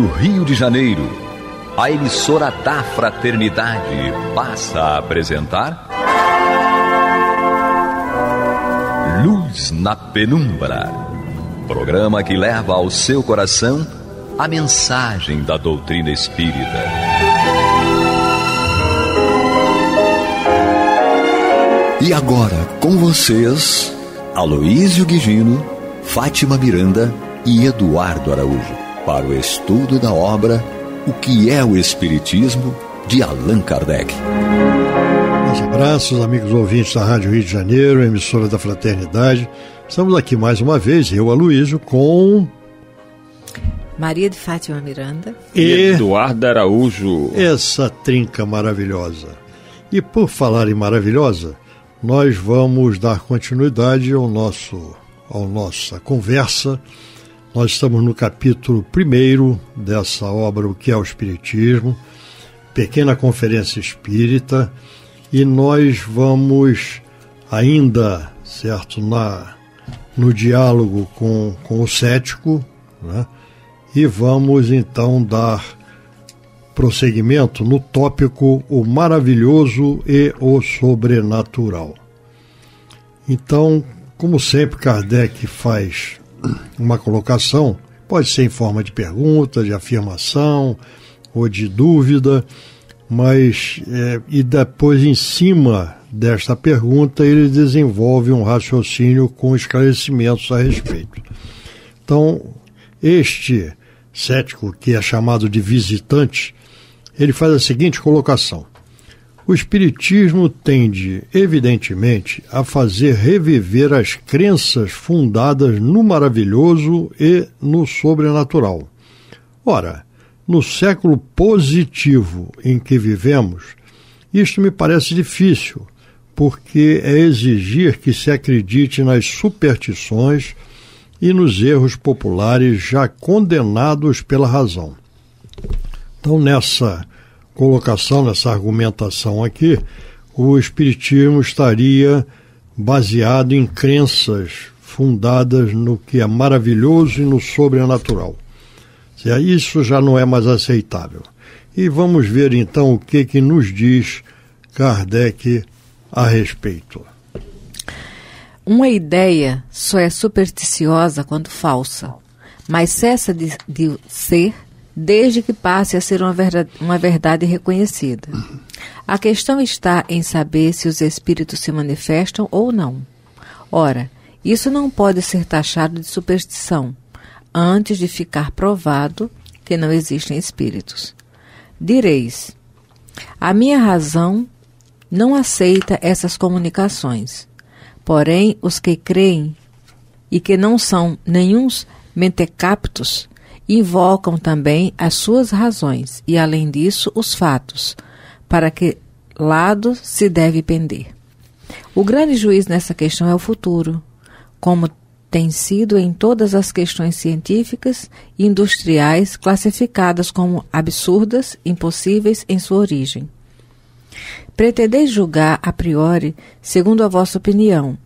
o Rio de Janeiro, a emissora da Fraternidade passa a apresentar. Luz na Penumbra programa que leva ao seu coração a mensagem da doutrina espírita. E agora, com vocês, Aloísio Guigino, Fátima Miranda e Eduardo Araújo para o estudo da obra O que é o Espiritismo, de Allan Kardec. Meus abraços, amigos ouvintes da Rádio Rio de Janeiro, emissora da Fraternidade. Estamos aqui mais uma vez, eu, Aloysio, com. Maria de Fátima Miranda. E Eduardo Araújo. Essa trinca maravilhosa. E por falar em maravilhosa, nós vamos dar continuidade ao nosso, ao nossa conversa nós estamos no capítulo primeiro dessa obra, O que é o Espiritismo, Pequena Conferência Espírita, e nós vamos ainda, certo, na, no diálogo com, com o cético, né? e vamos então dar prosseguimento no tópico O Maravilhoso e o Sobrenatural. Então, como sempre, Kardec faz uma colocação, pode ser em forma de pergunta, de afirmação ou de dúvida, mas é, e depois em cima desta pergunta ele desenvolve um raciocínio com esclarecimentos a respeito. Então, este cético, que é chamado de visitante, ele faz a seguinte colocação: o Espiritismo tende, evidentemente, a fazer reviver as crenças fundadas no maravilhoso e no sobrenatural. Ora, no século positivo em que vivemos, isto me parece difícil, porque é exigir que se acredite nas superstições e nos erros populares já condenados pela razão. Então, nessa colocação, nessa argumentação aqui, o Espiritismo estaria baseado em crenças fundadas no que é maravilhoso e no sobrenatural. É isso já não é mais aceitável. E vamos ver então o que, que nos diz Kardec a respeito. Uma ideia só é supersticiosa quando falsa, mas cessa de, de ser desde que passe a ser uma verdade, uma verdade reconhecida. A questão está em saber se os espíritos se manifestam ou não. Ora, isso não pode ser taxado de superstição, antes de ficar provado que não existem espíritos. Direis: a minha razão não aceita essas comunicações. Porém, os que creem e que não são nenhums mentecaptos invocam também as suas razões e, além disso, os fatos, para que lado se deve pender. O grande juiz nessa questão é o futuro, como tem sido em todas as questões científicas e industriais classificadas como absurdas, impossíveis em sua origem. Pretendeis julgar a priori, segundo a vossa opinião.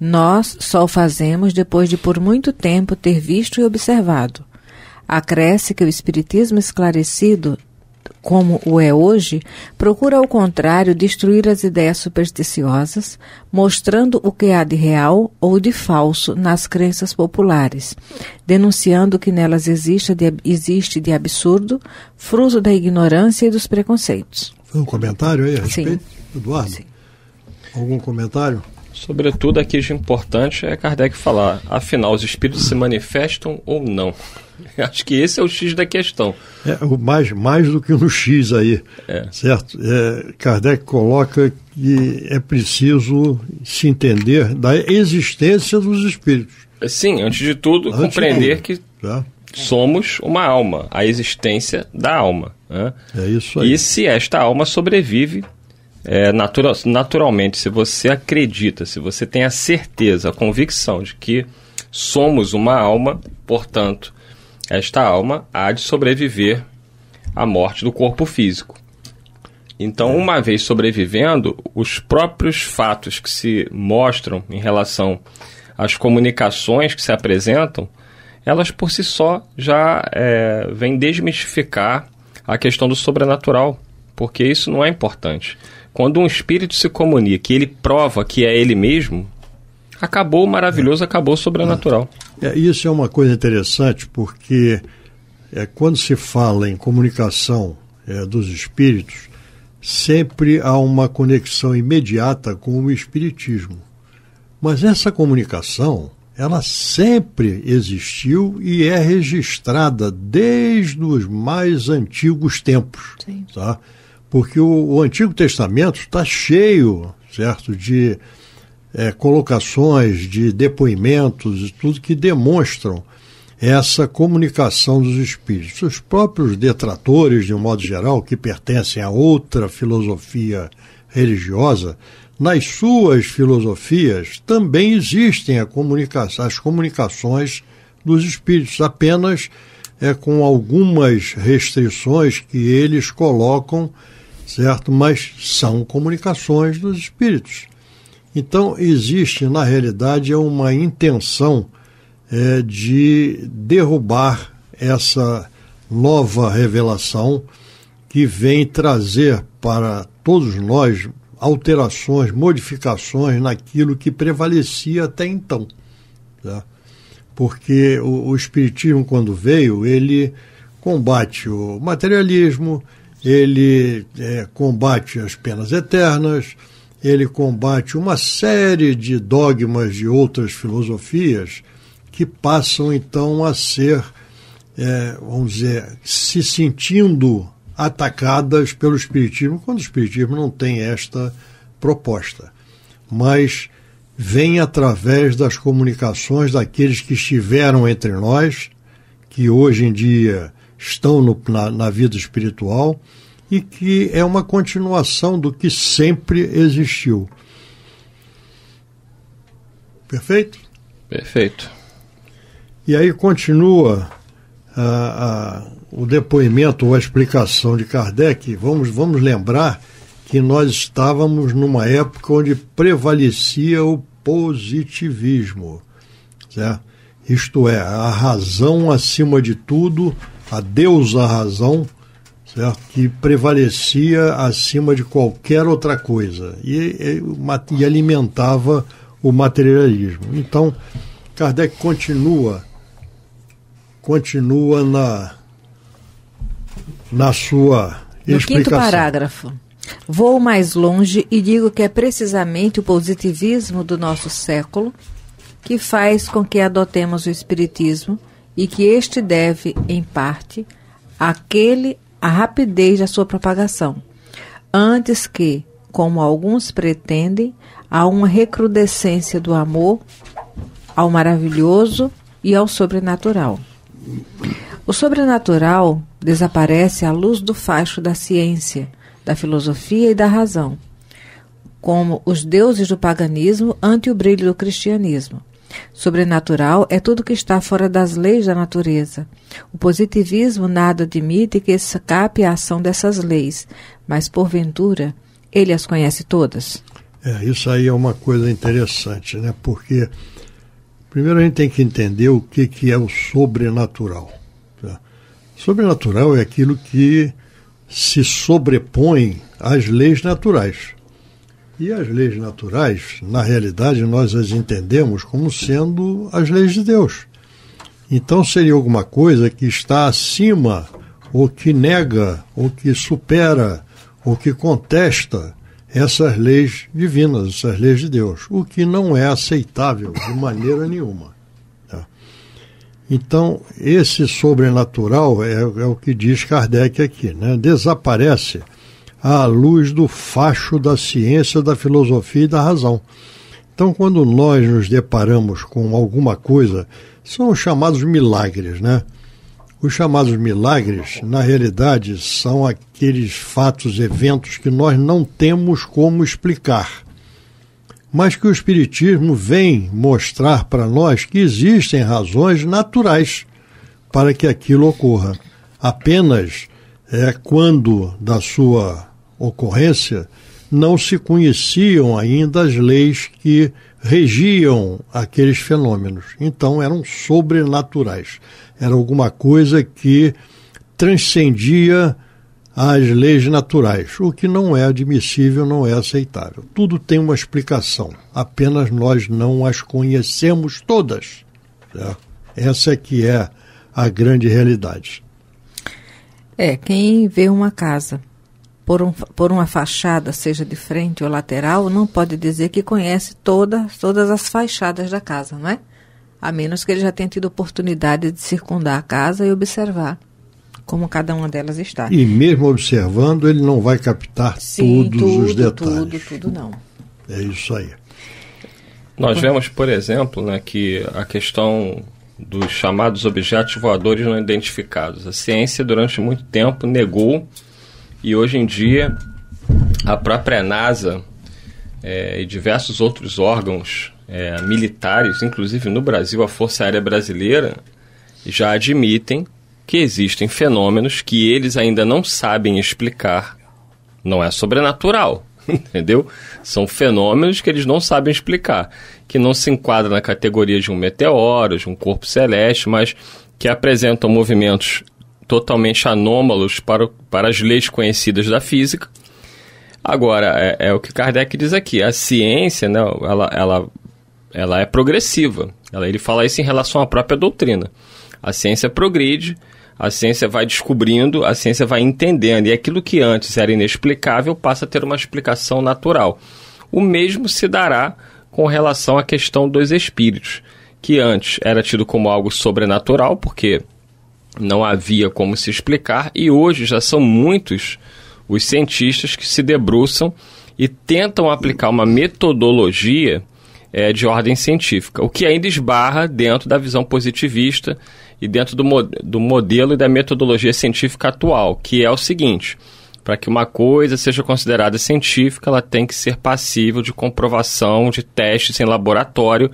Nós só o fazemos depois de por muito tempo ter visto e observado. Acresce que o Espiritismo esclarecido, como o é hoje, procura, ao contrário, destruir as ideias supersticiosas, mostrando o que há de real ou de falso nas crenças populares, denunciando que nelas existe de, existe de absurdo, fruto da ignorância e dos preconceitos. um comentário aí a respeito, Sim. Eduardo? Sim. Algum comentário? Sobretudo, aqui de importante é Kardec falar: afinal, os espíritos se manifestam ou não? Acho que esse é o X da questão. É, o mais, mais do que um X aí, é. certo? É, Kardec coloca que é preciso se entender da existência dos espíritos. Sim, antes de tudo, antes compreender de tudo. que tá? somos uma alma, a existência da alma. Né? É isso aí. E se esta alma sobrevive é, natural, naturalmente, se você acredita, se você tem a certeza, a convicção de que somos uma alma, portanto, esta alma há de sobreviver à morte do corpo físico. Então, uma vez sobrevivendo, os próprios fatos que se mostram em relação às comunicações que se apresentam, elas por si só já é, vêm desmistificar a questão do sobrenatural, porque isso não é importante. Quando um espírito se comunica e ele prova que é ele mesmo, acabou o é. maravilhoso, acabou o sobrenatural. É. é, isso é uma coisa interessante, porque é, quando se fala em comunicação é, dos espíritos, sempre há uma conexão imediata com o espiritismo. Mas essa comunicação, ela sempre existiu e é registrada desde os mais antigos tempos, Sim. tá? Porque o, o Antigo Testamento está cheio, certo, de é, colocações, de depoimentos, e tudo que demonstram essa comunicação dos espíritos. Os próprios detratores, de um modo geral, que pertencem a outra filosofia religiosa, nas suas filosofias também existem comunica as comunicações dos espíritos, apenas é com algumas restrições que eles colocam, certo? Mas são comunicações dos espíritos. Então, existe, na realidade, uma intenção é, de derrubar essa nova revelação que vem trazer para todos nós alterações, modificações naquilo que prevalecia até então. Tá? Porque o, o Espiritismo, quando veio, ele combate o materialismo, ele é, combate as penas eternas ele combate uma série de dogmas de outras filosofias que passam então a ser, é, vamos dizer, se sentindo atacadas pelo Espiritismo, quando o Espiritismo não tem esta proposta. Mas vem através das comunicações daqueles que estiveram entre nós, que hoje em dia estão no, na, na vida espiritual e que é uma continuação do que sempre existiu. Perfeito? Perfeito. E aí continua a, ah, a, ah, o depoimento ou a explicação de Kardec. Vamos, vamos lembrar que nós estávamos numa época onde prevalecia o positivismo. Certo? Isto é, a razão acima de tudo, a Deus a razão certo né, que prevalecia acima de qualquer outra coisa e, e, e alimentava o materialismo. Então, Kardec continua continua na na sua no quinto parágrafo. Vou mais longe e digo que é precisamente o positivismo do nosso século que faz com que adotemos o espiritismo e que este deve, em parte, àquele a rapidez da sua propagação, antes que, como alguns pretendem, há uma recrudescência do amor ao maravilhoso e ao sobrenatural. O sobrenatural desaparece à luz do facho da ciência, da filosofia e da razão, como os deuses do paganismo ante o brilho do cristianismo. Sobrenatural é tudo que está fora das leis da natureza. O positivismo nada admite que escape a ação dessas leis, mas porventura ele as conhece todas. É, isso aí é uma coisa interessante, né? Porque primeiro a gente tem que entender o que, que é o sobrenatural. Tá? Sobrenatural é aquilo que se sobrepõe às leis naturais. E as leis naturais, na realidade, nós as entendemos como sendo as leis de Deus. Então seria alguma coisa que está acima, ou que nega, ou que supera, ou que contesta essas leis divinas, essas leis de Deus, o que não é aceitável de maneira nenhuma. Tá? Então, esse sobrenatural é, é o que diz Kardec aqui, né? desaparece à luz do facho da ciência, da filosofia e da razão. Então, quando nós nos deparamos com alguma coisa, são os chamados milagres, né? Os chamados milagres, na realidade, são aqueles fatos, eventos que nós não temos como explicar, mas que o Espiritismo vem mostrar para nós que existem razões naturais para que aquilo ocorra. Apenas é quando da sua ocorrência, não se conheciam ainda as leis que regiam aqueles fenômenos. Então eram sobrenaturais. Era alguma coisa que transcendia as leis naturais, o que não é admissível, não é aceitável. Tudo tem uma explicação, apenas nós não as conhecemos todas. Né? Essa é que é a grande realidade. É, quem vê uma casa por, um, por uma fachada, seja de frente ou lateral, não pode dizer que conhece todas, todas as fachadas da casa, não é? A menos que ele já tenha tido oportunidade de circundar a casa e observar como cada uma delas está. E mesmo observando, ele não vai captar Sim, todos tudo, os detalhes. Tudo, tudo não. É isso aí. Nós vemos, por exemplo, né, que a questão dos chamados objetos voadores não identificados. A ciência, durante muito tempo, negou e hoje em dia, a própria NASA é, e diversos outros órgãos é, militares, inclusive no Brasil, a Força Aérea Brasileira, já admitem que existem fenômenos que eles ainda não sabem explicar. Não é sobrenatural, entendeu? São fenômenos que eles não sabem explicar, que não se enquadram na categoria de um meteoro, de um corpo celeste, mas que apresentam movimentos totalmente anômalos para, para as leis conhecidas da física. Agora, é, é o que Kardec diz aqui, a ciência, né, ela, ela, ela é progressiva. Ela, ele fala isso em relação à própria doutrina. A ciência progride, a ciência vai descobrindo, a ciência vai entendendo, e aquilo que antes era inexplicável passa a ter uma explicação natural. O mesmo se dará com relação à questão dos espíritos, que antes era tido como algo sobrenatural, porque não havia como se explicar, e hoje já são muitos os cientistas que se debruçam e tentam aplicar uma metodologia é, de ordem científica, o que ainda esbarra dentro da visão positivista e dentro do, mo do modelo e da metodologia científica atual, que é o seguinte: para que uma coisa seja considerada científica, ela tem que ser passível de comprovação, de testes em laboratório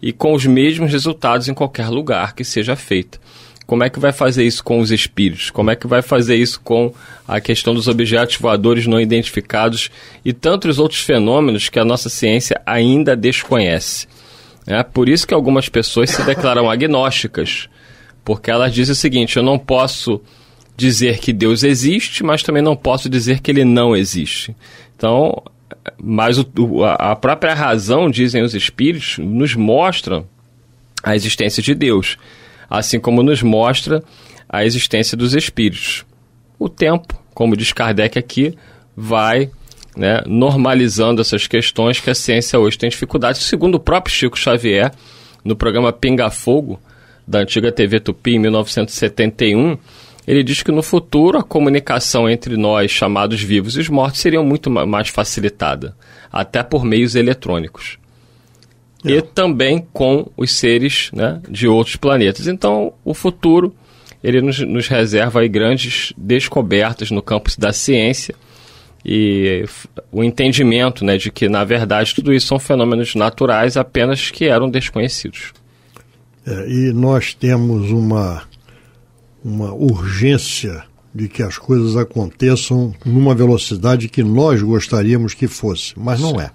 e com os mesmos resultados em qualquer lugar que seja feita. Como é que vai fazer isso com os espíritos? Como é que vai fazer isso com a questão dos objetos voadores não identificados e tantos outros fenômenos que a nossa ciência ainda desconhece? É por isso que algumas pessoas se declaram agnósticas, porque elas dizem o seguinte: eu não posso dizer que Deus existe, mas também não posso dizer que ele não existe. Então, mas o, a própria razão, dizem os espíritos, nos mostra a existência de Deus assim como nos mostra a existência dos espíritos. O tempo, como diz Kardec aqui, vai né, normalizando essas questões que a ciência hoje tem dificuldade. Segundo o próprio Chico Xavier, no programa Pinga Fogo, da antiga TV Tupi, em 1971, ele diz que no futuro a comunicação entre nós, chamados vivos e os mortos, seria muito mais facilitada, até por meios eletrônicos e também com os seres né, de outros planetas. Então, o futuro ele nos, nos reserva grandes descobertas no campo da ciência e o entendimento né, de que, na verdade, tudo isso são fenômenos naturais apenas que eram desconhecidos. É, e nós temos uma, uma urgência de que as coisas aconteçam numa velocidade que nós gostaríamos que fosse, mas não Sim. é.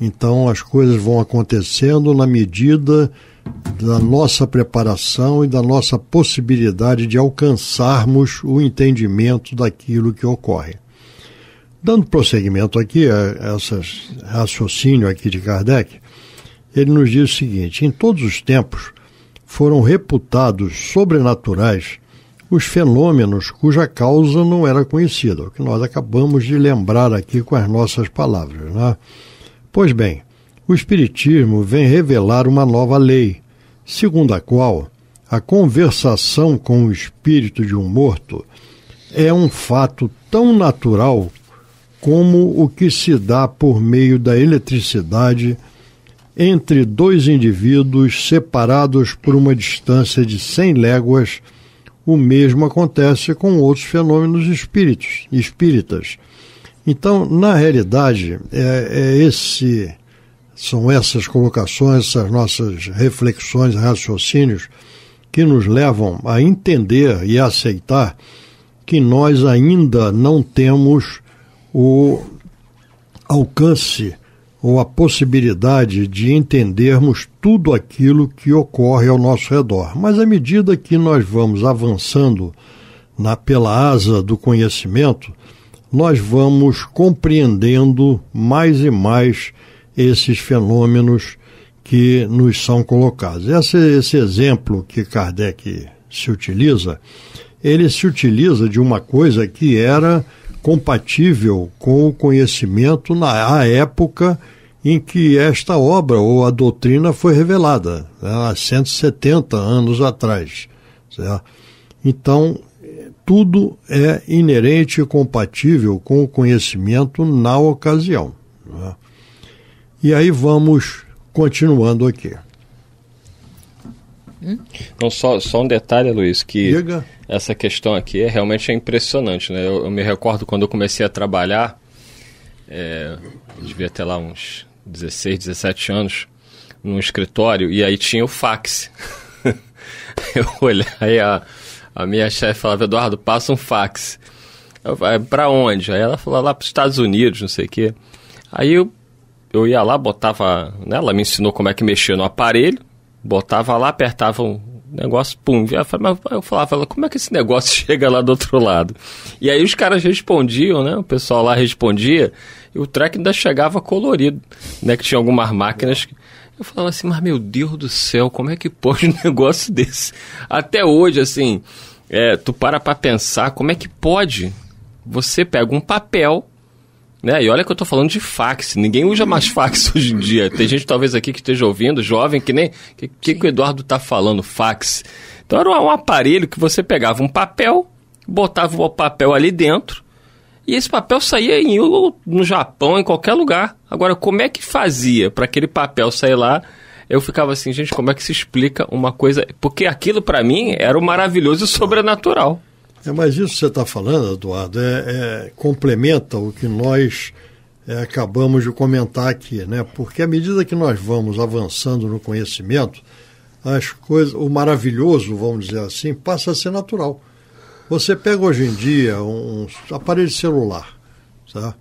Então as coisas vão acontecendo na medida da nossa preparação e da nossa possibilidade de alcançarmos o entendimento daquilo que ocorre. Dando prosseguimento aqui a esse raciocínio aqui de Kardec, ele nos diz o seguinte: em todos os tempos foram reputados sobrenaturais os fenômenos cuja causa não era conhecida, o que nós acabamos de lembrar aqui com as nossas palavras. Né? Pois bem, o Espiritismo vem revelar uma nova lei, segundo a qual a conversação com o espírito de um morto é um fato tão natural como o que se dá por meio da eletricidade entre dois indivíduos separados por uma distância de 100 léguas, o mesmo acontece com outros fenômenos espíritos, espíritas, então, na realidade, é, é esse, são essas colocações, essas nossas reflexões, raciocínios, que nos levam a entender e a aceitar que nós ainda não temos o alcance ou a possibilidade de entendermos tudo aquilo que ocorre ao nosso redor. Mas à medida que nós vamos avançando na pela asa do conhecimento, nós vamos compreendendo mais e mais esses fenômenos que nos são colocados. Esse, esse exemplo que Kardec se utiliza, ele se utiliza de uma coisa que era compatível com o conhecimento na época em que esta obra ou a doutrina foi revelada, né, há 170 anos atrás. Certo? Então, tudo é inerente e compatível com o conhecimento na ocasião. Né? E aí vamos continuando aqui. Hum? Não, só, só um detalhe, Luiz, que Diga. essa questão aqui é realmente é impressionante. Né? Eu, eu me recordo quando eu comecei a trabalhar, é, devia ter lá uns 16, 17 anos, num escritório, e aí tinha o fax. eu olhei a a minha chefe falava, Eduardo, passa um fax. É, para onde? Aí ela falou lá para os Estados Unidos, não sei o quê. Aí eu, eu ia lá, botava. Né, ela me ensinou como é que mexia no aparelho, botava lá, apertava um negócio, pum. Eu falava, eu falava, como é que esse negócio chega lá do outro lado? E aí os caras respondiam, né? O pessoal lá respondia, e o track ainda chegava colorido, né? Que tinha algumas máquinas. Que, eu falava assim, mas meu Deus do céu, como é que pode um negócio desse? Até hoje, assim, é, tu para pra pensar como é que pode. Você pega um papel, né? E olha que eu tô falando de fax. Ninguém usa mais fax hoje em dia. Tem gente talvez aqui que esteja ouvindo, jovem, que nem. O que, que, que, o Eduardo tá falando? Fax. Então era um aparelho que você pegava um papel, botava o papel ali dentro, e esse papel saía em, no Japão, em qualquer lugar. Agora, como é que fazia para aquele papel sair lá? eu ficava assim, gente, como é que se explica uma coisa? Porque aquilo para mim era o maravilhoso e sobrenatural. É, mas isso que você está falando, Eduardo, é, é, complementa o que nós é, acabamos de comentar aqui, né? Porque à medida que nós vamos avançando no conhecimento, as coisas, o maravilhoso, vamos dizer assim, passa a ser natural. Você pega hoje em dia um aparelho celular, sabe? Tá?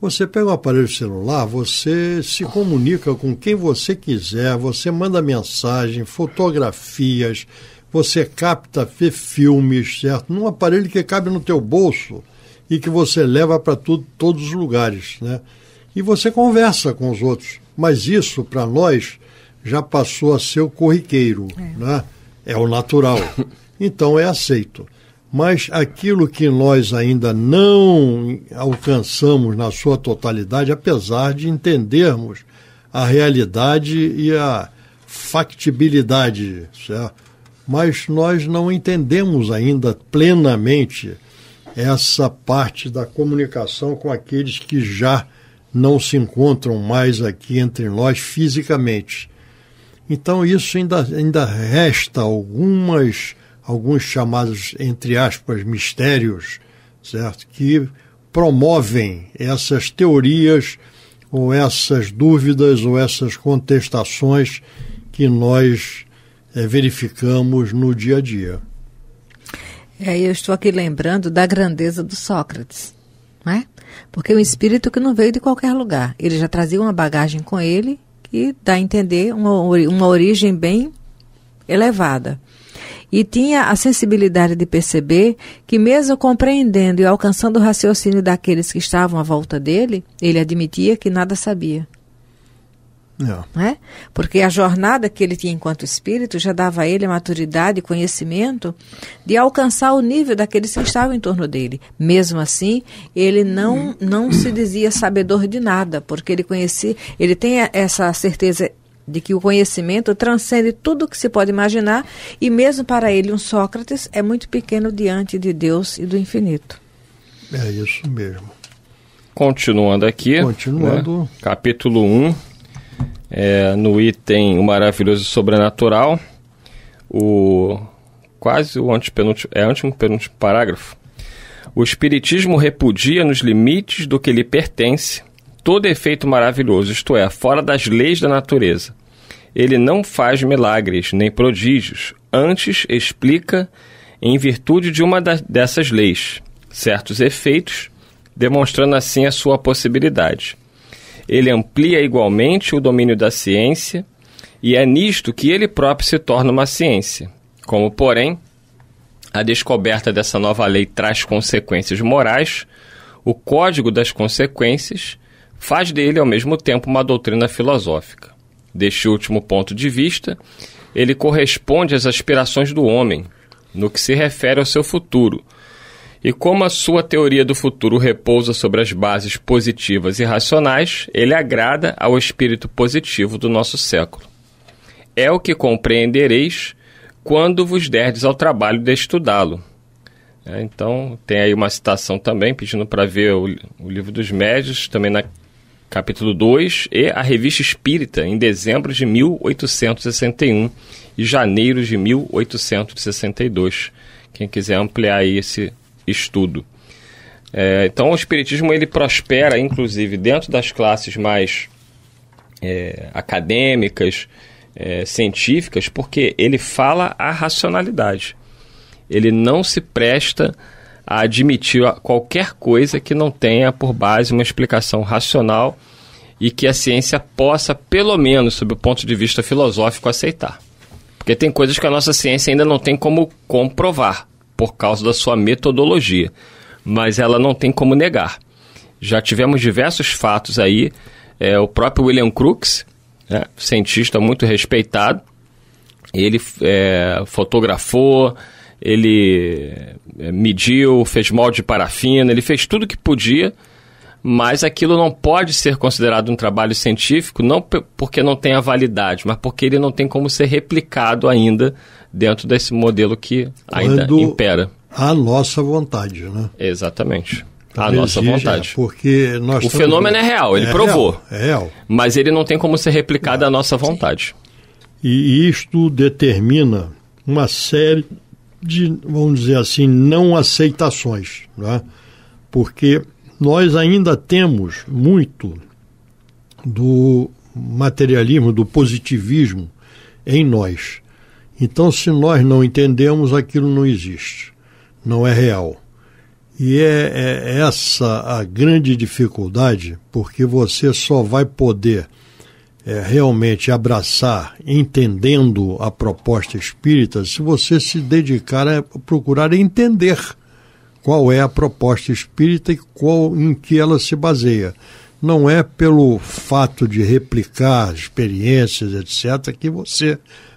Você pega um aparelho celular, você se comunica com quem você quiser, você manda mensagem, fotografias, você capta, vê filmes, certo? Num aparelho que cabe no teu bolso e que você leva para todos os lugares, né? E você conversa com os outros. Mas isso, para nós, já passou a ser o corriqueiro, é. né? É o natural. Então é aceito mas aquilo que nós ainda não alcançamos na sua totalidade, apesar de entendermos a realidade e a factibilidade, certo? mas nós não entendemos ainda plenamente essa parte da comunicação com aqueles que já não se encontram mais aqui entre nós fisicamente. Então, isso ainda, ainda resta algumas alguns chamados, entre aspas, mistérios, certo? Que promovem essas teorias ou essas dúvidas ou essas contestações que nós é, verificamos no dia a dia. É, eu estou aqui lembrando da grandeza do Sócrates, não é? Porque é um espírito que não veio de qualquer lugar. Ele já trazia uma bagagem com ele que dá a entender uma, uma origem bem elevada e tinha a sensibilidade de perceber que, mesmo compreendendo e alcançando o raciocínio daqueles que estavam à volta dele, ele admitia que nada sabia. Né? Porque a jornada que ele tinha enquanto espírito já dava a ele a maturidade e conhecimento de alcançar o nível daqueles que estavam em torno dele. Mesmo assim, ele não, não se dizia sabedor de nada, porque ele conhecia, ele tem essa certeza de que o conhecimento transcende tudo o que se pode imaginar e mesmo para ele um Sócrates é muito pequeno diante de Deus e do infinito. É isso mesmo. Continuando aqui, Continuando. Né, capítulo 1, é, no item O Maravilhoso Sobrenatural, o quase o antepenúltimo, é penúltimo parágrafo. O Espiritismo repudia nos limites do que lhe pertence todo efeito maravilhoso, isto é, fora das leis da natureza, ele não faz milagres nem prodígios, antes explica em virtude de uma dessas leis certos efeitos, demonstrando assim a sua possibilidade. Ele amplia igualmente o domínio da ciência e é nisto que ele próprio se torna uma ciência. Como, porém, a descoberta dessa nova lei traz consequências morais, o código das consequências faz dele, ao mesmo tempo, uma doutrina filosófica. Deste último ponto de vista, ele corresponde às aspirações do homem, no que se refere ao seu futuro. E como a sua teoria do futuro repousa sobre as bases positivas e racionais, ele agrada ao espírito positivo do nosso século. É o que compreendereis quando vos derdes ao trabalho de estudá-lo. É, então, tem aí uma citação também, pedindo para ver o, o, livro dos médios, também na capítulo 2, e a Revista Espírita, em dezembro de 1861 e janeiro de 1862. Quem quiser ampliar esse estudo. É, então, o Espiritismo ele prospera, inclusive, dentro das classes mais é, acadêmicas, é, científicas, porque ele fala a racionalidade. Ele não se presta a admitir qualquer coisa que não tenha por base uma explicação racional e que a ciência possa, pelo menos sob o ponto de vista filosófico, aceitar. Porque tem coisas que a nossa ciência ainda não tem como comprovar por causa da sua metodologia, mas ela não tem como negar. Já tivemos diversos fatos aí, é, o próprio William Crookes, né, cientista muito respeitado, ele é, fotografou, ele eh, mediu, fez molde de parafina, ele fez tudo que podia, mas aquilo não pode ser considerado um trabalho científico, não porque não tenha validade, mas porque ele não tem como ser replicado ainda dentro desse modelo que ainda Quando impera. A nossa vontade, né? Exatamente. A nossa vontade. porque nós o fenômeno é real, ele é provou. Real, é real. Mas ele não tem como ser replicado à nossa vontade. E isto determina uma série de, vamos dizer assim, não aceitações, né? porque nós ainda temos muito do materialismo, do positivismo em nós. Então, se nós não entendemos, aquilo não existe, não é real. E é, é essa a grande dificuldade, porque você só vai poder é, realmente abraçar, entendendo a proposta espírita, se você se dedicar a procurar entender qual é a proposta espírita e qual em que ela se baseia. Não é pelo fato de replicar experiências, etc., que você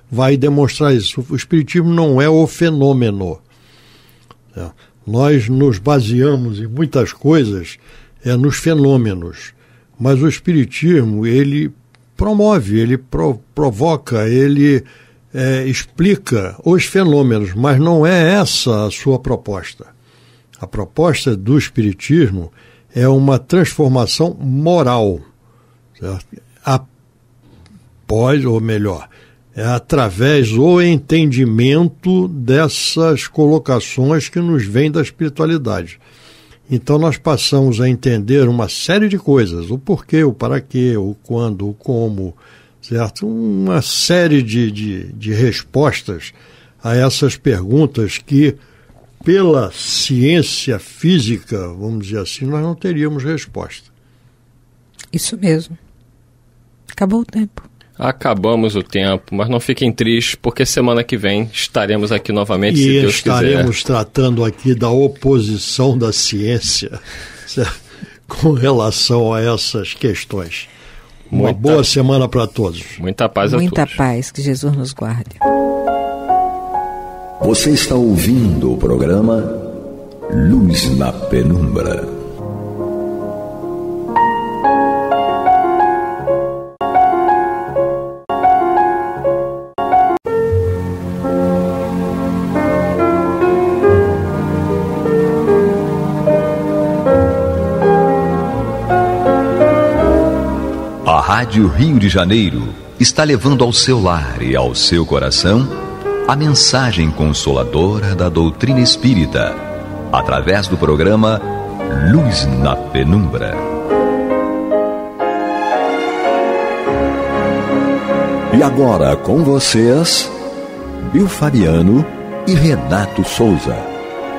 vai demonstrar isso. O espiritismo não é o fenômeno. É. Nós nos baseamos em muitas coisas é, nos fenômenos, mas o espiritismo ele promove, ele pro, provoca, ele é, explica os fenômenos, mas não é essa a sua proposta. A proposta do Espiritismo é uma transformação moral. Após, ou melhor, é através do entendimento dessas colocações que nos vem da espiritualidade. Então nós passamos a entender uma série de coisas, o porquê, o para quê, o quando, o como, certo? Uma série de, de, de respostas a essas perguntas que, pela ciência física, vamos dizer assim, nós não teríamos resposta. Isso mesmo. Acabou o tempo. Acabamos o tempo, mas não fiquem tristes, porque semana que vem estaremos aqui novamente, e se Deus estaremos quiser. Estaremos tratando aqui da oposição da ciência com relação a essas questões. Uma boa semana para todos. Muita paz muita a todos. Muita paz, que Jesus nos guarde. Você está ouvindo o programa Luz na Penumbra. Rádio Rio de Janeiro está levando ao seu lar e ao seu coração a mensagem consoladora da doutrina espírita, através do programa Luz na Penumbra. E agora com vocês, Bill Fabiano e Renato Souza,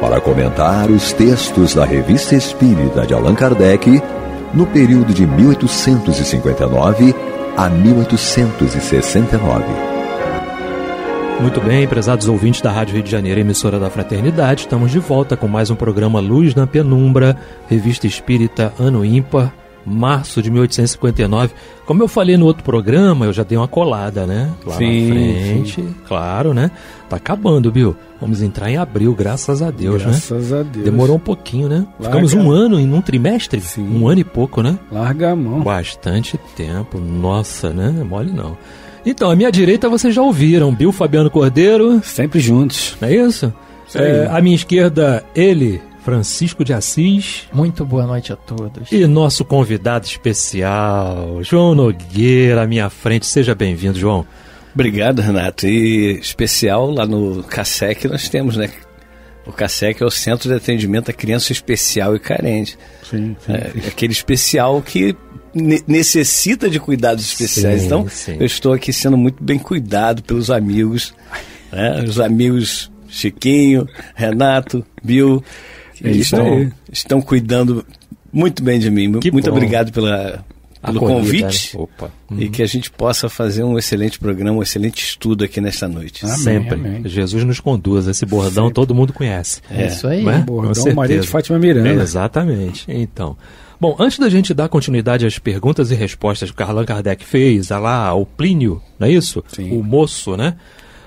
para comentar os textos da Revista Espírita de Allan Kardec no período de 1859 a 1869. Muito bem, prezados ouvintes da Rádio Rio de Janeiro, emissora da Fraternidade, estamos de volta com mais um programa Luz na Penumbra, revista espírita Ano Ímpar, março de 1859. Como eu falei no outro programa, eu já dei uma colada, né? Lá sim, na frente, sim. claro, né? Tá acabando, Bill. Vamos entrar em abril, graças a Deus, graças né? Graças a Deus. Demorou um pouquinho, né? Larga. Ficamos um ano em um trimestre? Sim. Um ano e pouco, né? Larga a mão. Bastante tempo, nossa, né? Mole não. Então, à minha direita vocês já ouviram, Bill Fabiano Cordeiro. Sempre juntos. Não é isso? É, à minha esquerda, ele, Francisco de Assis. Muito boa noite a todos. E nosso convidado especial, João Nogueira, à minha frente. Seja bem-vindo, João. Obrigado, Renato. E especial lá no CASEC nós temos, né? O CASEC é o Centro de Atendimento à Criança Especial e Carente. Sim, sim. É, é aquele especial que necessita de cuidados especiais. Sim, então, sim. eu estou aqui sendo muito bem cuidado pelos amigos, né? os amigos Chiquinho, Renato, Bill é estão, Estão cuidando muito bem de mim. Que muito bom. obrigado pela, pelo convite. Né? Uhum. E que a gente possa fazer um excelente programa, um excelente estudo aqui nesta noite. Amém, Sempre. Amém. Jesus nos conduz. Esse bordão Sempre. todo mundo conhece. É, é isso aí. Né? Bordão Maria de Fátima Miranda. É, exatamente. Então. Bom, antes da gente dar continuidade às perguntas e respostas que Allan Kardec fez, lá, o Plínio, não é isso? Sim. O moço, né?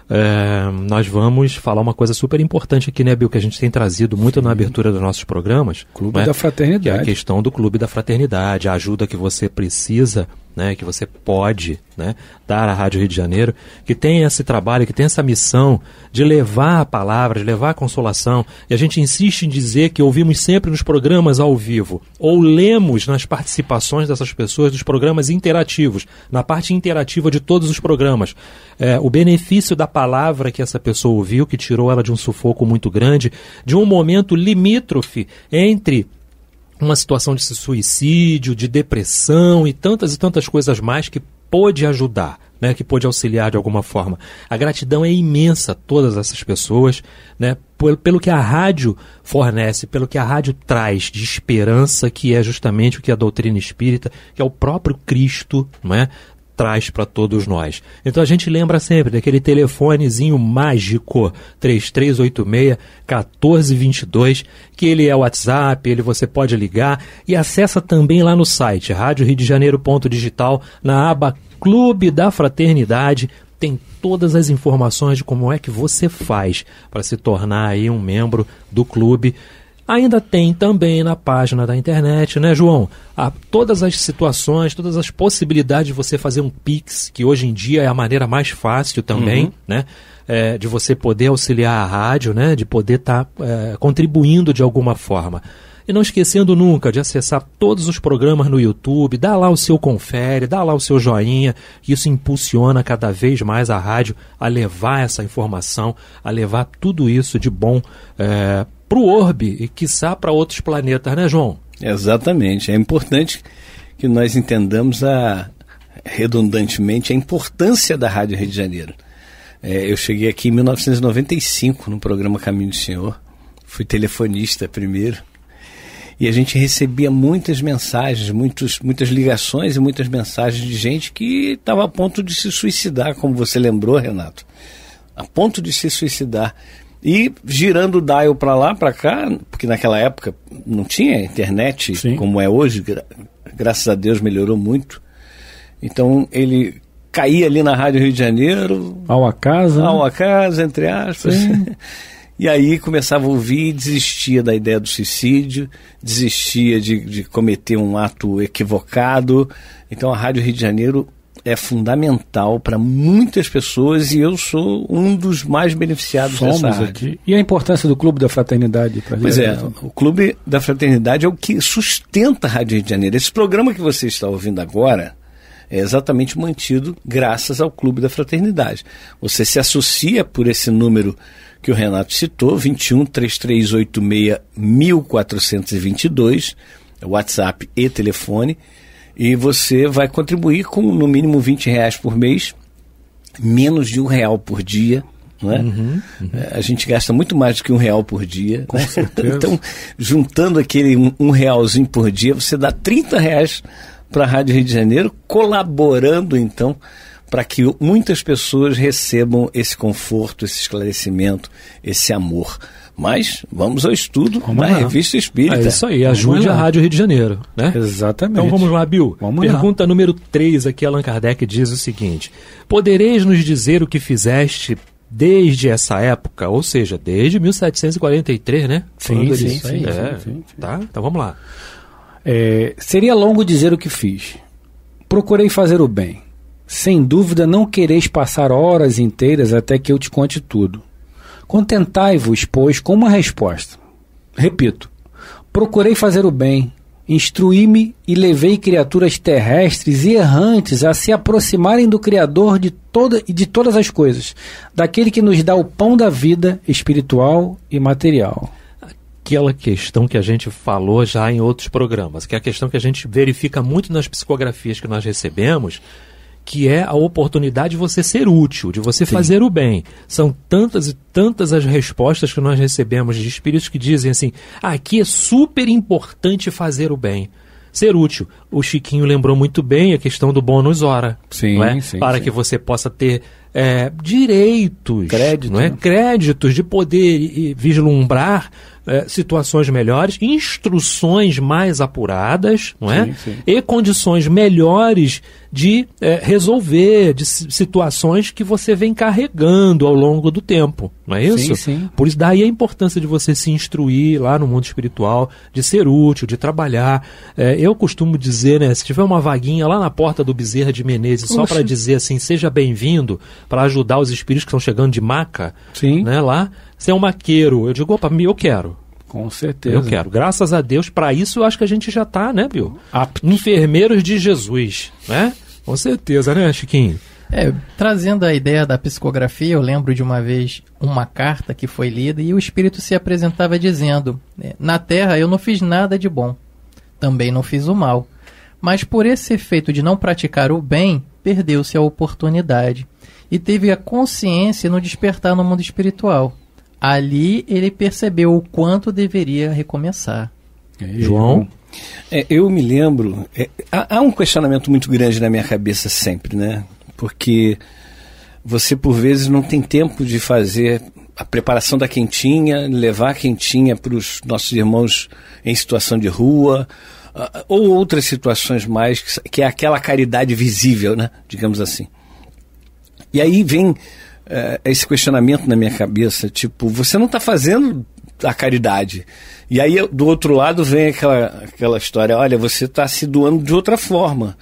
É, nós vamos falar uma coisa super importante aqui, né, Bill, que a gente tem trazido muito Sim. na abertura dos nossos programas. Clube né? da Fraternidade. Que é a questão do Clube da Fraternidade, a ajuda que você precisa né, que você pode né, dar à Rádio Rio de Janeiro, que tem esse trabalho, que tem essa missão de levar a palavra, de levar a consolação. E a gente insiste em dizer que ouvimos sempre nos programas ao vivo, ou lemos nas participações dessas pessoas nos programas interativos, na parte interativa de todos os programas. É, o benefício da palavra que essa pessoa ouviu, que tirou ela de um sufoco muito grande, de um momento limítrofe entre uma situação de suicídio, de depressão e tantas e tantas coisas mais que pôde ajudar, né, que pôde auxiliar de alguma forma. A gratidão é imensa a todas essas pessoas, né, pelo, pelo que a rádio fornece, pelo que a rádio traz de esperança, que é justamente o que a doutrina espírita, que é o próprio Cristo, não é? traz para todos nós. Então a gente lembra sempre daquele telefonezinho mágico 3386 1422, que ele é WhatsApp, ele você pode ligar e acessa também lá no site radioriodejaneiro.digital na aba Clube da Fraternidade tem todas as informações de como é que você faz para se tornar aí um membro do clube Ainda tem também na página da internet, né, João? A, todas as situações, todas as possibilidades de você fazer um Pix, que hoje em dia é a maneira mais fácil também, uhum. né? É, de você poder auxiliar a rádio, né? De poder estar tá, é, contribuindo de alguma forma. E não esquecendo nunca de acessar todos os programas no YouTube, dá lá o seu confere, dá lá o seu joinha, isso impulsiona cada vez mais a rádio a levar essa informação, a levar tudo isso de bom é, para o orbe e, quiçá, para outros planetas, né, João? Exatamente. É importante que nós entendamos a, redundantemente a importância da Rádio Rio de Janeiro. É, eu cheguei aqui em 1995 no programa Caminho do Senhor, fui telefonista primeiro, e a gente recebia muitas mensagens, muitos, muitas ligações e muitas mensagens de gente que estava a ponto de se suicidar, como você lembrou, Renato, a ponto de se suicidar e girando o dial para lá, para cá, porque naquela época não tinha internet Sim. como é hoje, gra graças a Deus melhorou muito. Então ele caía ali na Rádio Rio de Janeiro. Ao acaso. Né? Ao acaso, entre aspas. e aí começava a ouvir e desistia da ideia do suicídio, desistia de, de cometer um ato equivocado. Então a Rádio Rio de Janeiro é fundamental para muitas pessoas e eu sou um dos mais beneficiados Somos dessa área. aqui. E a importância do Clube da Fraternidade? Pra pois é, o Clube da Fraternidade é o que sustenta a Rádio Rio de Janeiro. Esse programa que você está ouvindo agora é exatamente mantido graças ao Clube da Fraternidade. Você se associa por esse número que o Renato citou, 21 3386 1422, WhatsApp e telefone, e você vai contribuir com no mínimo 20 reais por mês, menos de um real por dia. Não é? Uhum, uhum. É, a gente gasta muito mais do que um real por dia. Com certeza. Então, juntando aquele um, um realzinho por dia, você dá 30 reais para a Rádio Rio de Janeiro, colaborando então para que muitas pessoas recebam esse conforto, esse esclarecimento, esse amor. Mas vamos ao estudo vamos da lá. Revista Espírita. É isso aí, ajude a Rádio Rio de Janeiro, né? Exatamente. Então vamos lá, Bill. Vamos Pergunta lá. número 3 aqui, Allan Kardec diz o seguinte: Podereis nos dizer o que fizeste desde essa época, ou seja, desde 1743, né? É. Sim, sim, sim, sim, é, sim, Tá? Então vamos lá. É, seria longo dizer o que fiz. Procurei fazer o bem. Sem dúvida, não quereis passar horas inteiras até que eu te conte tudo. Contentai-vos, pois, com uma resposta. Repito, procurei fazer o bem, instruí-me e levei criaturas terrestres e errantes a se aproximarem do Criador de, toda, de todas as coisas, daquele que nos dá o pão da vida espiritual e material aquela questão que a gente falou já em outros programas, que é a questão que a gente verifica muito nas psicografias que nós recebemos, que é a oportunidade de você ser útil, de você Sim. fazer o bem. São tantas e tantas as respostas que nós recebemos de espíritos que dizem assim: ah, aqui é super importante fazer o bem ser útil. O Chiquinho lembrou muito bem a questão do bônus hora. Sim, é? sim Para sim. que você possa ter é, direitos, Crédito, não é? Né? créditos de poder e, e vislumbrar é, situações melhores, instruções mais apuradas, não é? Sim, sim. E condições melhores de é, resolver de situações que você vem carregando ao longo do tempo, não é isso? Sim, sim. Por isso daí a importância de você se instruir lá no mundo espiritual, de ser útil, de trabalhar. É, eu costumo dizer, né, se tiver uma vaguinha lá na porta do Bezerra de Menezes só para dizer assim, seja bem-vindo, para ajudar os espíritos que estão chegando de maca, sim. né, lá, você é um maqueiro. Eu digo, opa, eu quero. Com certeza. Eu quero. Graças a Deus, para isso eu acho que a gente já está, né, Bill? Apto. Enfermeiros de Jesus, né? Com certeza, né, Chiquinho? É, trazendo a ideia da psicografia, eu lembro de uma vez uma carta que foi lida e o espírito se apresentava dizendo: é, Na terra eu não fiz nada de bom, também não fiz o mal, mas por esse efeito de não praticar o bem, perdeu-se a oportunidade e teve a consciência no despertar no mundo espiritual ali ele percebeu o quanto deveria recomeçar. Aí, é João? É, eu me lembro. É, há, há, um questionamento muito grande na minha cabeça sempre, né? Porque você, por vezes, não tem tempo de fazer a preparação da quentinha, levar a quentinha para os nossos irmãos em situação de rua, ah, ou outras situações mais, que, que é aquela caridade visível, né? Digamos assim. E aí vem é, é, esse questionamento na minha cabeça, tipo, você não está fazendo a caridade. E aí, do outro lado, vem aquela, aquela história, olha, você está se doando de outra forma.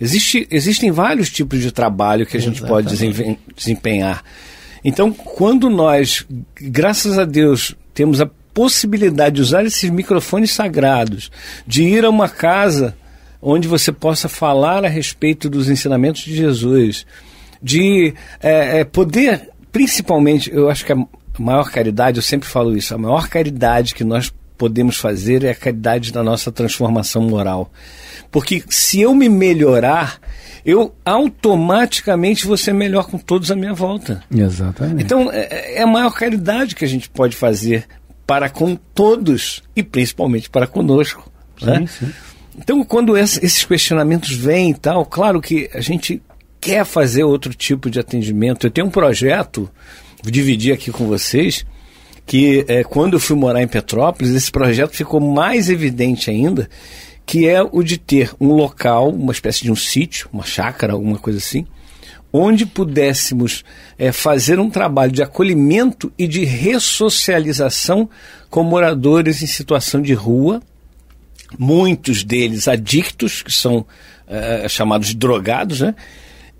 Existe, existem vários tipos de trabalho que a gente Exatamente. pode desempenhar. Então, quando nós, graças a Deus, temos a possibilidade de usar esses microfones sagrados, de ir a uma casa onde você possa falar a respeito dos ensinamentos de Jesus, de é, é, poder, principalmente, eu acho que a maior caridade, eu sempre falo isso, a maior caridade que nós podemos fazer é a caridade da nossa transformação moral. Porque se eu me melhorar, eu automaticamente vou ser melhor com todos à minha volta. Exatamente. Então, é, é a maior caridade que a gente pode fazer para com todos e principalmente para conosco. Sim, né? sim. Então, quando esses questionamentos vêm e tal, claro que a gente quer fazer outro tipo de atendimento. Eu tenho um projeto, vou dividir aqui com vocês, que é, quando eu fui morar em Petrópolis, esse projeto ficou mais evidente ainda, que é o de ter um local, uma espécie de um sítio, uma chácara, alguma coisa assim, onde pudéssemos é, fazer um trabalho de acolhimento e de ressocialização com moradores em situação de rua, muitos deles adictos, que são é, chamados de drogados, né?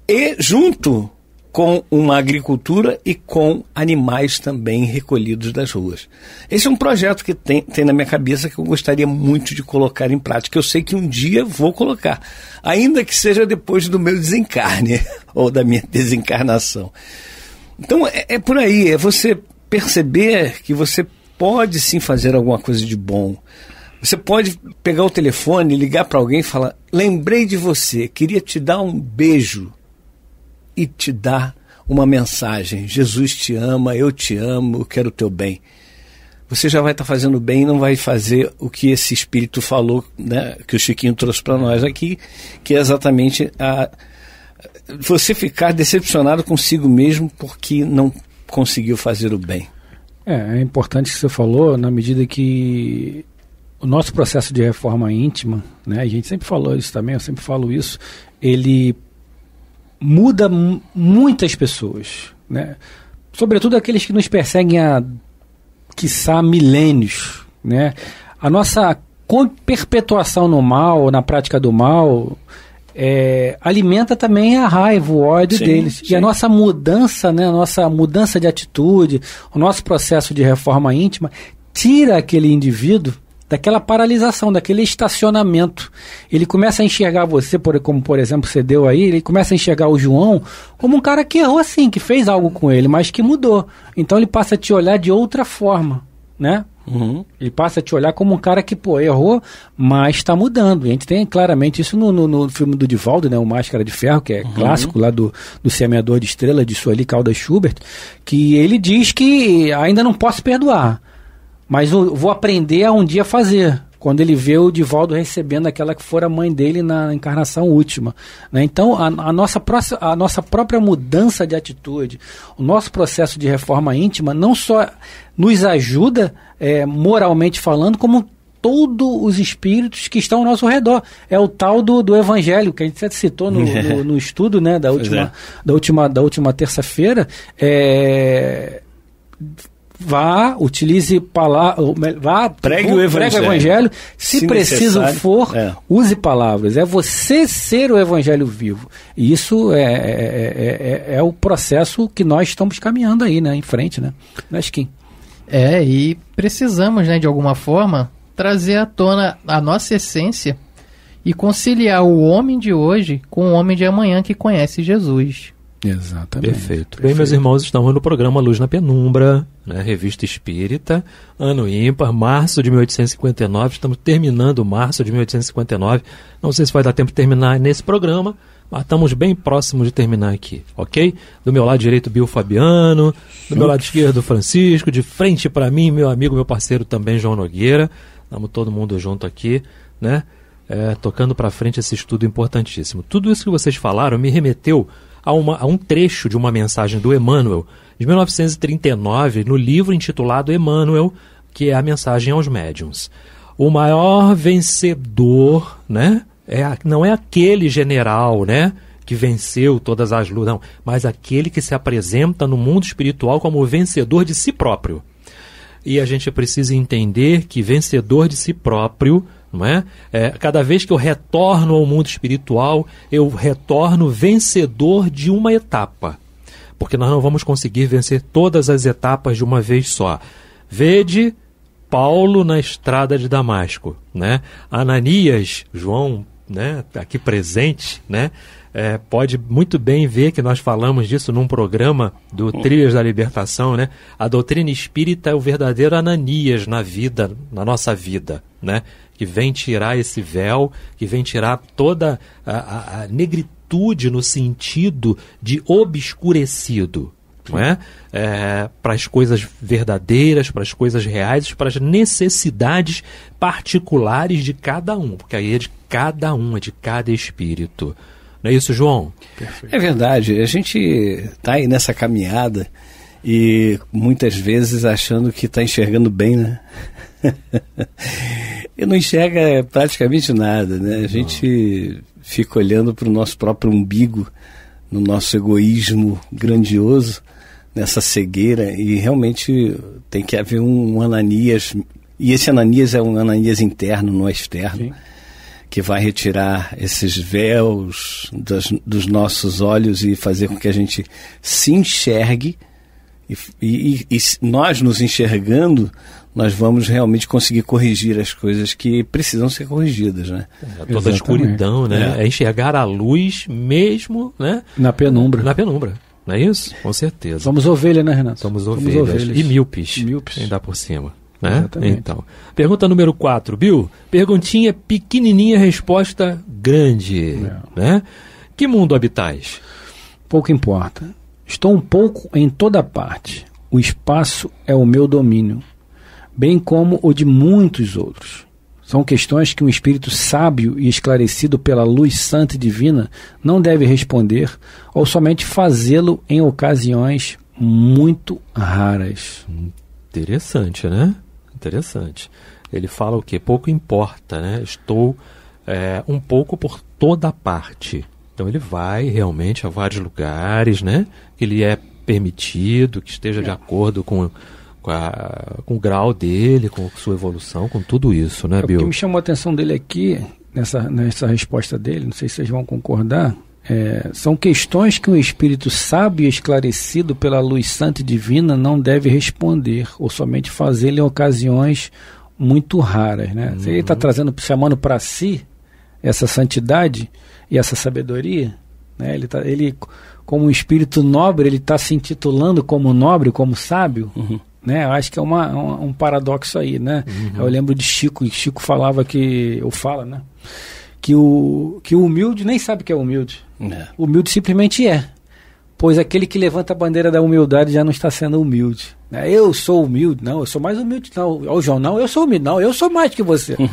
e junto com uma agricultura e com animais também recolhidos das ruas. Esse é um projeto que tem, tem na minha cabeça que eu gostaria muito de colocar em prática. Eu sei que um dia vou colocar, ainda que seja depois do meu desencarne ou da minha desencarnação. Então é, é por aí, é você perceber que você pode sim fazer alguma coisa de bom. Você pode pegar o telefone, ligar para alguém e falar: Lembrei de você, queria te dar um beijo e te dá uma mensagem: Jesus te ama, eu te amo, quero o teu bem. Você já vai estar tá fazendo bem e não vai fazer o que esse espírito falou, né, que o Chiquinho trouxe para nós aqui, que é exatamente a você ficar decepcionado consigo mesmo porque não conseguiu fazer o bem. É, é importante que você falou, na medida que o nosso processo de reforma íntima, né, a gente sempre falou isso também, eu sempre falo isso, ele muda muitas pessoas, né? Sobretudo aqueles que nos perseguem há, quiçá, milênios, né? A nossa perpetuação no mal, na prática do mal, é, alimenta também a raiva, o ódio sim, deles. Sim. E a nossa mudança, né, a nossa mudança de atitude, o nosso processo de reforma íntima, tira aquele indivíduo daquela paralisação, daquele estacionamento. Ele começa a enxergar você, por, como por exemplo você deu aí, ele começa a enxergar o João como um cara que errou assim, que fez algo com ele, mas que mudou. Então ele passa a te olhar de outra forma, né? Uhum. Ele passa a te olhar como um cara que, pô, errou, mas está mudando. E a gente tem claramente isso no, no, no, filme do Divaldo, né? O Máscara de Ferro, que é uhum. clássico lá do, do Semeador de Estrela, de Sueli Caldas Schubert, que ele diz que ainda não posso perdoar, mas eu vou aprender a um dia fazer. Quando ele vê o Divaldo recebendo aquela que for a mãe dele na encarnação última. Né? Então, a, a, nossa próxima, a nossa própria mudança de atitude, o nosso processo de reforma íntima, não só nos ajuda é, moralmente falando, como todos os espíritos que estão ao nosso redor. É o tal do, do evangelho, que a gente citou no, no, no estudo né, da, última, é. da última, da última terça-feira. É, vá, utilize palavras, vá, pregue o evangelho. Pregue o evangelho. Se, se preciso for, é. use palavras. É você ser o evangelho vivo. E isso é, é, é, é, é o processo que nós estamos caminhando aí, né? Em frente, né? Na skin. É, e precisamos, né, de alguma forma, trazer à tona a nossa essência e conciliar o homem de hoje com o homem de amanhã que conhece Jesus. Exatamente. Perfeito. Perfeito. Bem, meus irmãos, estamos no programa Luz na Penumbra, né? Revista Espírita, ano ímpar, março de 1859. Estamos terminando março de 1859. Não sei se vai dar tempo de terminar nesse programa, mas estamos bem próximos de terminar aqui, ok? Do meu lado direito, Bill Fabiano. Do meu lado esquerdo, Francisco. De frente para mim, meu amigo, meu parceiro também, João Nogueira. Estamos todo mundo junto aqui, né? É, tocando para frente esse estudo importantíssimo. Tudo isso que vocês falaram me remeteu a, uma, a um trecho de uma mensagem do Emmanuel, de 1939, no livro intitulado Emmanuel, que é a mensagem aos médiums. O maior vencedor, né? É, não é aquele general, né? que venceu todas as lutas, não, mas aquele que se apresenta no mundo espiritual como vencedor de si próprio. E a gente precisa entender que vencedor de si próprio não é? é? Cada vez que eu retorno ao mundo espiritual, eu retorno vencedor de uma etapa, porque nós não vamos conseguir vencer todas as etapas de uma vez só. Vede Paulo na estrada de Damasco, né? Ananias, João, né? Aqui presente, né? É, pode muito bem ver que nós falamos disso num programa do Trilhas da Libertação, né? A doutrina espírita é o verdadeiro Ananias na vida, na nossa vida, né? que vem tirar esse véu, que vem tirar toda a, a, a negritude no sentido de obscurecido. Não é? é para as coisas verdadeiras, para as coisas reais, para as necessidades particulares de cada um, porque aí é de cada um, é de cada espírito. Não é isso, João? Perfeito. É verdade. A gente está aí nessa caminhada e muitas vezes achando que está enxergando bem, né? e não enxerga praticamente nada, né? A gente fica olhando para o nosso próprio umbigo, no nosso egoísmo grandioso, nessa cegueira, e realmente tem que haver um, um Ananias, e esse Ananias é um Ananias interno, não externo, Sim. que vai retirar esses véus dos nossos olhos e fazer com que a gente se enxergue. E, e, e, nós nos enxergando, nós vamos realmente conseguir corrigir as coisas que precisam ser corrigidas, né? É, toda a escuridão, né? É. é. enxergar a luz mesmo, né? Na penumbra. Na penumbra. Não é isso? Com certeza. Somos ovelha, né, Renato? Somos ovelhas. Somos ovelhas. E míopes. Míopes. Ainda por cima. Né? Então, pergunta número 4, Bill. Perguntinha pequenininha, resposta grande. É. Né? Que mundo habitais? Pouco importa. Estou um pouco em toda parte. O espaço é o meu domínio bem como o de muitos outros. São questões que um espírito sábio e esclarecido pela luz santa e divina não deve responder ou somente fazê-lo em ocasiões muito raras. Interessante, né? Interessante. Ele fala o que? Pouco importa, né? Estou é, um pouco por toda parte. Então ele vai realmente a vários lugares, né? Que ele é permitido, que esteja de é. acordo com com, a, com o grau dele, com sua evolução, com tudo isso, né, é, Bill? O que me chamou a atenção dele aqui, nessa, nessa resposta dele, não sei se vocês vão concordar, é, são questões que um espírito sábio e esclarecido pela luz santa e divina não deve responder, ou somente fazê-lo em ocasiões muito raras. Né? Tá uhum. Ele está trazendo, chamando para si essa santidade e essa sabedoria. Né? Ele, tá, ele, como um espírito nobre, ele está se intitulando como nobre, como sábio. Uhum né? acho que é uma, um, um paradoxo aí, né? Uhum. Eu lembro de Chico, e Chico falava que, eu fala, né? Que o, que o humilde nem sabe que é humilde. É. O humilde simplesmente é. Pois aquele que levanta a bandeira da humildade já não está sendo humilde. Né? Eu sou humilde, não, eu sou mais humilde, não. O João, não, eu sou humilde, não, eu sou mais que você.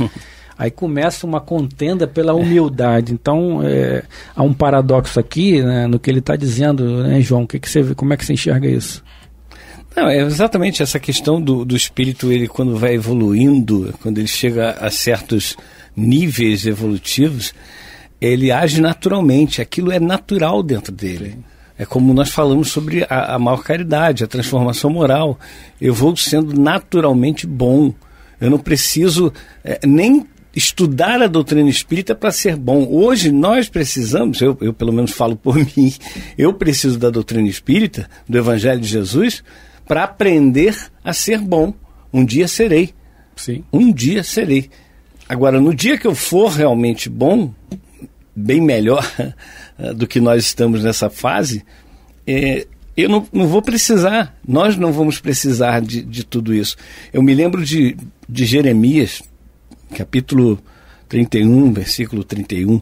Aí começa uma contenda pela humildade. Então, é, há um paradoxo aqui né, no que ele está dizendo, né, João? Que que você, como é que você enxerga isso? Não, é exatamente essa questão do, do espírito, ele quando vai evoluindo, quando ele chega a certos níveis evolutivos, ele age naturalmente, aquilo é natural dentro dele. É como nós falamos sobre a, a maior caridade, a transformação moral. Eu vou sendo naturalmente bom. Eu não preciso é, nem estudar a doutrina espírita para ser bom. Hoje nós precisamos, eu, eu pelo menos falo por mim, eu preciso da doutrina espírita, do Evangelho de Jesus, para aprender a ser bom. Um dia serei. Sim. Um dia serei. Agora, no dia que eu for realmente bom, bem melhor do que nós estamos nessa fase, é, eu não, não, vou precisar, nós não vamos precisar de, de tudo isso. Eu me lembro de, de Jeremias, capítulo 31, versículo 31,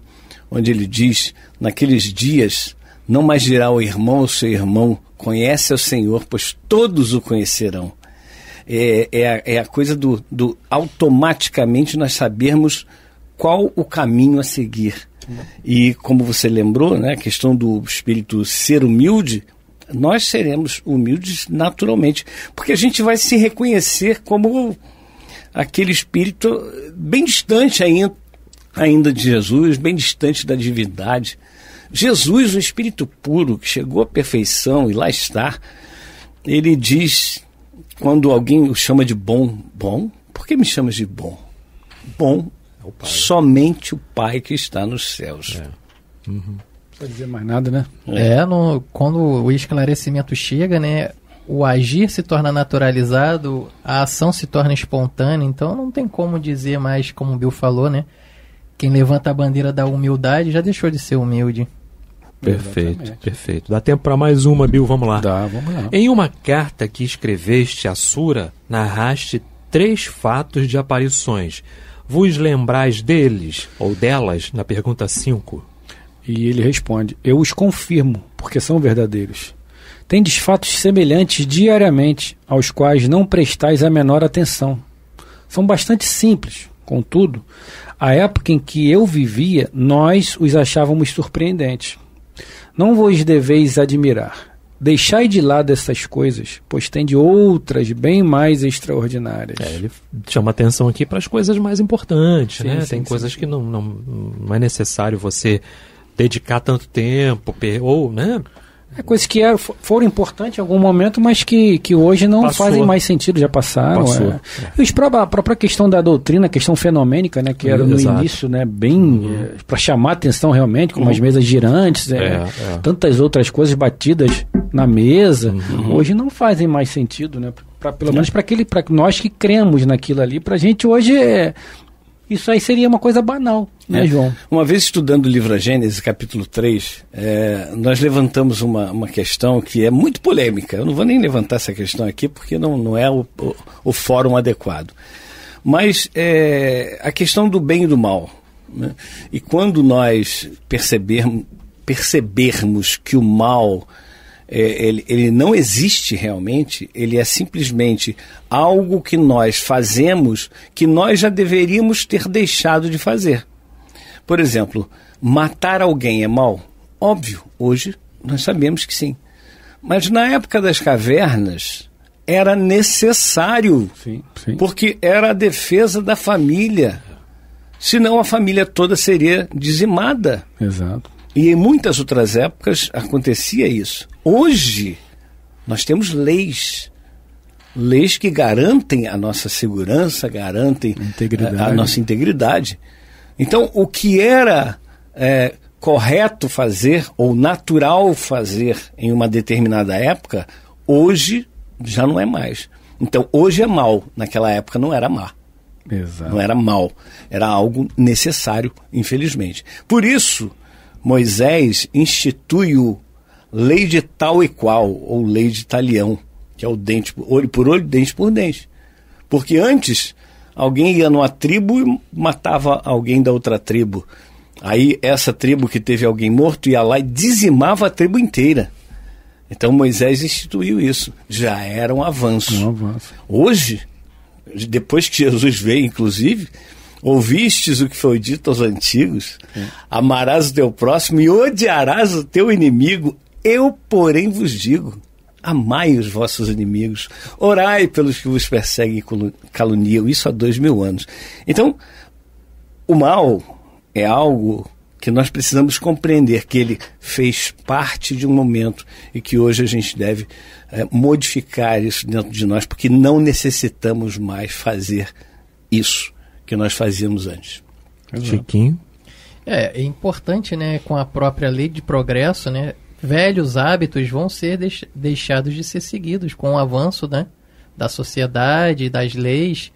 onde ele diz: Naqueles dias não mais dirá o irmão ou seu irmão, Conhece ao Senhor, pois todos o conhecerão. É, é, a, é a coisa do, do automaticamente nós sabermos qual o caminho a seguir. E como você lembrou, né, a questão do espírito ser humilde, nós seremos humildes naturalmente, porque a gente vai se reconhecer como aquele espírito bem distante ainda, ainda de Jesus, bem distante da divindade. Jesus, o Espírito puro, que chegou à perfeição e lá está, ele diz, quando alguém o chama de bom, bom, por que me chamas de bom? Bom, é o somente o Pai que está nos céus. É. Uhum. Não dizer mais nada, né? É. é, no, quando o esclarecimento chega, né, o agir se torna naturalizado, a ação se torna espontânea, então não tem como dizer mais, como o Bill falou, né? Quem levanta a bandeira da humildade já deixou de ser humilde. Perfeito, Exatamente. perfeito. Dá tempo para mais uma, Bill, vamos lá. Dá, vamos lá. Em uma carta que escreveste a Sura, narraste três fatos de aparições. Vos lembrais deles ou delas na pergunta 5? E ele responde: Eu os confirmo, porque são verdadeiros. Tendes fatos semelhantes diariamente, aos quais não prestais a menor atenção. São bastante simples, contudo, a época em que eu vivia, nós os achávamos surpreendentes. Não vos deveis admirar. Deixai de lado essas coisas, pois tem de outras bem mais extraordinárias. É, ele chama atenção aqui para as coisas mais importantes, sim, né? Sim, tem sim, coisas que não, não, não é necessário você dedicar tanto tempo, ou, né? É, coisas que eram, é, foram importantes em algum momento, mas que, que hoje não Passou. fazem mais sentido, já passaram. É. É. E a própria questão da doutrina, a questão fenomênica, né, que era no Exato. início, né, bem uhum. É, para chamar atenção realmente, como uhum. as mesas girantes, é, é, tantas outras coisas batidas na mesa, uhum. hoje não fazem mais sentido, né? Pra, pelo menos para aquele para nós que cremos naquilo ali para gente hoje é, isso aí seria uma coisa banal, né, é. João? Uma vez estudando o livro Gênesis, capítulo 3, é, nós levantamos uma, uma questão que é muito polêmica. Eu não vou nem levantar essa questão aqui porque não, não é o, o, o fórum adequado. Mas é, a questão do bem e do mal. Né? E quando nós percebermos, percebermos que o mal é, ele, ele não existe realmente, ele é simplesmente algo que nós fazemos que nós já deveríamos ter deixado de fazer. Por exemplo, matar alguém é mal? Óbvio, hoje nós sabemos que sim. Mas na época das cavernas era necessário, sim, sim. porque era a defesa da família. Senão a família toda seria dizimada. Exato. E em muitas outras épocas acontecia isso. Hoje, nós temos leis. Leis que garantem a nossa segurança, garantem a, eh, a, nossa integridade. Então, o que era é, correto fazer ou natural fazer em uma determinada época, hoje já não é mais. Então, hoje é mal, naquela época não era má. Exato. Não era mal, era algo necessário, infelizmente. Por isso, Moisés institui o lei de tal e qual, ou lei de talião, que é o dente olho por olho, dente por dente. Porque antes, alguém ia numa tribo e matava alguém da outra tribo. Aí essa tribo que teve alguém morto ia lá e dizimava a tribo inteira. Então Moisés instituiu isso. Já era um avanço. Um avanço. Hoje, depois que Jesus veio, inclusive, ouvistes o que foi dito aos antigos, é. amarás o teu próximo e odiarás o teu inimigo, eu, porém, vos digo: amai os vossos inimigos, orai pelos que vos perseguem e caluniam, isso há dois mil anos. Então, o mal é algo que nós precisamos compreender que ele fez parte de um momento e que hoje a gente deve é, modificar isso dentro de nós, porque não necessitamos mais fazer isso que nós fazíamos antes. Chiquinho. É, é importante, né, com a própria lei de progresso, né, velhos hábitos vão ser deix deixados de ser seguidos com o avanço né, da sociedade, das leis,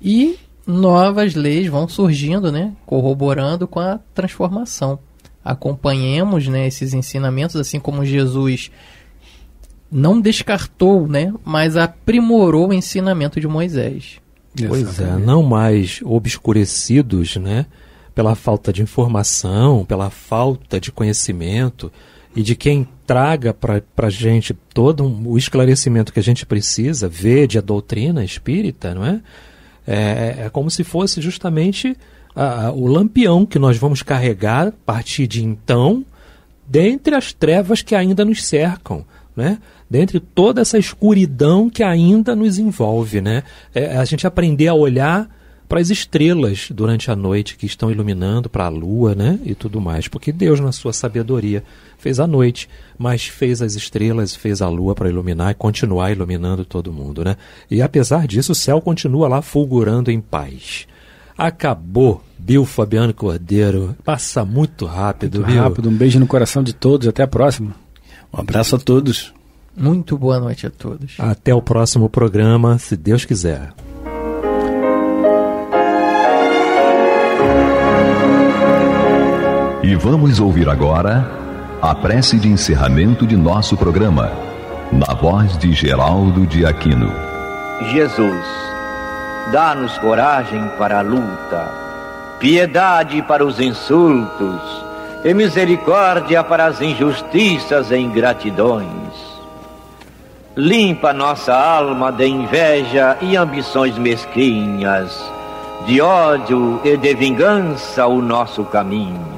e novas leis vão surgindo, né, corroborando com a transformação. Acompanhemos né, esses ensinamentos, assim como Jesus não descartou, né, mas aprimorou o ensinamento de Moisés. Pois é, não mais obscurecidos né, pela falta de informação, pela falta de conhecimento, e de quem traga para a gente todo um, o esclarecimento que a gente precisa ver de a doutrina espírita, não é? É, é como se fosse justamente a, a, o lampião que nós vamos carregar a partir de então, dentre as trevas que ainda nos cercam, né? dentre toda essa escuridão que ainda nos envolve. Né? É, a gente aprender a olhar para as estrelas durante a noite que estão iluminando, para a lua né? e tudo mais, porque Deus, na sua sabedoria, fez a noite, mas fez as estrelas, fez a lua para iluminar e continuar iluminando todo mundo, né? E apesar disso, o céu continua lá fulgurando em paz. Acabou. Bill Fabiano Cordeiro, passa muito rápido, muito Bill. rápido. Um beijo no coração de todos, até a próxima. Um abraço a todos. Muito boa noite a todos. Até o próximo programa, se Deus quiser. E vamos ouvir agora a prece de encerramento de nosso programa, na voz de Geraldo de Aquino. Jesus, dá-nos coragem para a luta, piedade para os insultos e misericórdia para as injustiças e ingratidões. Limpa nossa alma de inveja e ambições mesquinhas, de ódio e de vingança o nosso caminho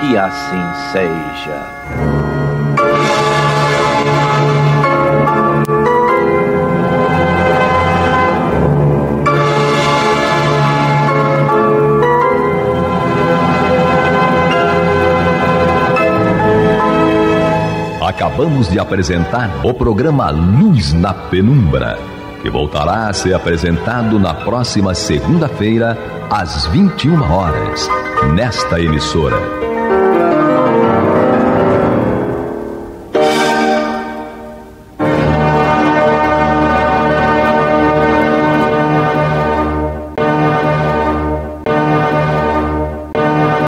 que assim seja. acabamos de apresentar o programa Luz na Penumbra, que voltará a ser apresentado na próxima segunda-feira, às 21 horas, nesta emissora.